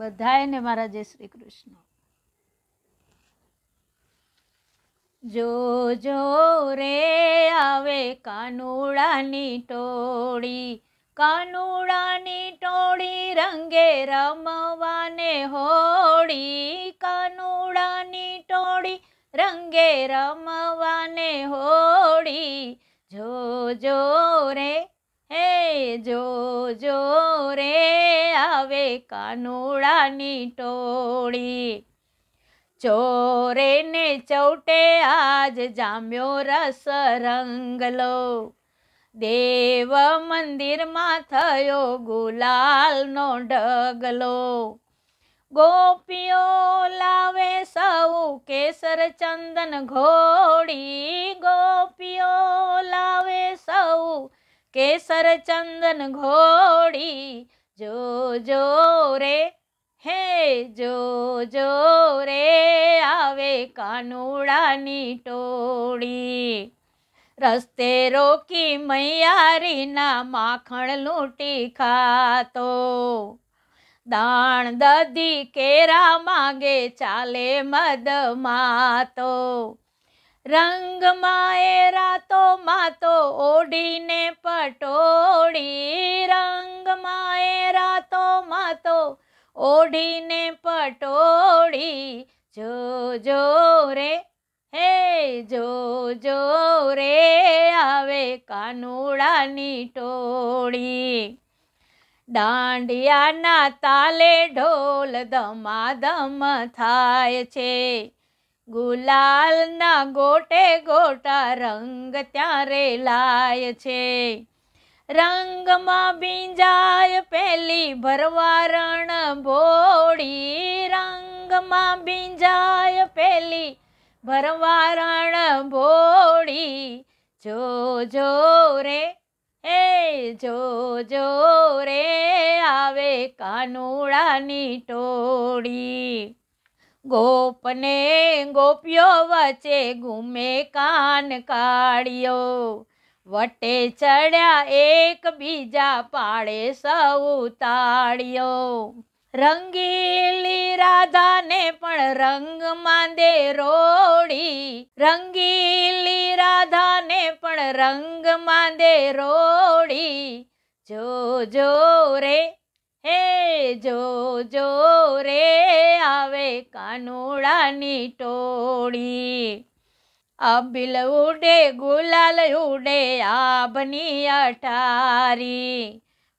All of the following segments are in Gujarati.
બધાને મારા જય શ્રી કૃષ્ણ જો જો રે આવે કાનુડાની ટોળી કાનુડાની ટોળી રંગે રમવાને હોળી કાનુડાની ટોળી રંગે રમવાને હોળી જો જો જો જો રે આવે કાનુડાની ટોળી ચોરે ને ચૌટે આજ જામ્યો રસ રંગલો દેવ મંદિરમાં થયો ગુલાલનો ઢગલો ગોપીઓ લાવે સૌ કેસર ચંદન ઘોડી ગોપીઓ લાવે કેસર ચંદન ઘોડી જો જો રે હે જો જો રે આવે કાનુડાની ટોળી રસ્તે રોકી મૈયારીના માખણ લૂંટી ખાતો દાણ દધી કેરા માગે ચાલે મદ માતો રંગમાં એ રાતો માતો ઓઢીને પટોળી રંગમાં એ રાતો માતો ઓઢીને પટોળી જો જો રે હે જો જો રે આવે કાનુડાની ટોળી દાંડિયાના તાલે ઢોલ ધમાધમ થાય છે ગુલાલના ગોટે ગોટા રંગ ત્યારે લાય છે રંગમાં બીંજાય પેલી ભરવારણ ભોળી રંગમાં બીંજાય પેલી ભરવારણ ભોળી જો જો રે એ જો જો રે આવે કાનુડાની ટોળી ગોપને ગોપ્યો વચ્ચે ગુમે કાન કાઢ્યો વટે ચડ્યા એકબીજા પાડે સૌ તાળ્યો રંગીલી રાધાને પણ રંગ માંદે રોડી રંગીલી રાધાને પણ રંગ માંદે રોડી જો જો રે હે જો જો રે આવે કાનુડાની ટોળી અબિલ ઉડે ગુલાલ ઉડે આભની અઠારી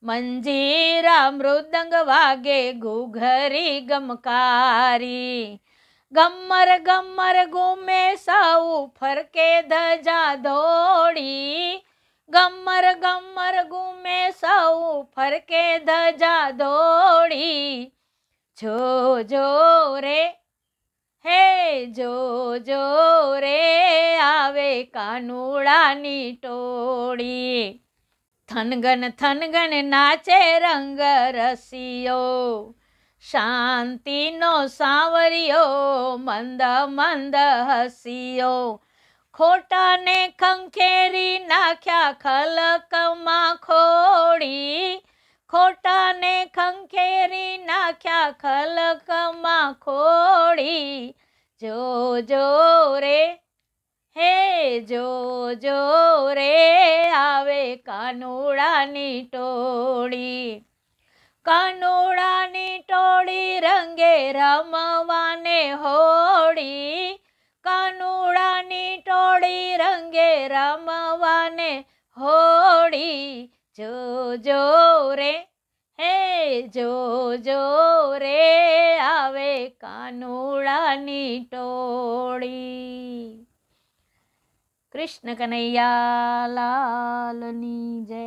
મંજીરા મૃદંગ વાગે ઘૂઘરી ગમકારી ગમર ગમર ગુમે સૌ ફરકે ધજા દોડી ગમર ગમર ગુમે સૌ ફરકે ધજા દોડી જો જો રે હે જો જો રે આવે કાનુડાની ટોળી થનગન થનગન નાચે રંગ રસિયો શાંતિનો સાવરિયો મંદ મંદ હસિયો ખોટાને ખંખેરી નાખ્યા ખલકમાં ખોડી ખોટાને ખંખેરી નાખ્યા ખલકમાં ખોડી જો જો રે હે જો જો રે આવે કાનોડાની ટોળી કાનોડાની ટોળી રંગે રમવાને હોળી રંગે રમવાને હોળી જોજો રે હે જોજો રે આવે કાનુડાની ટોળી કૃષ્ણ કનૈયા લાલની જય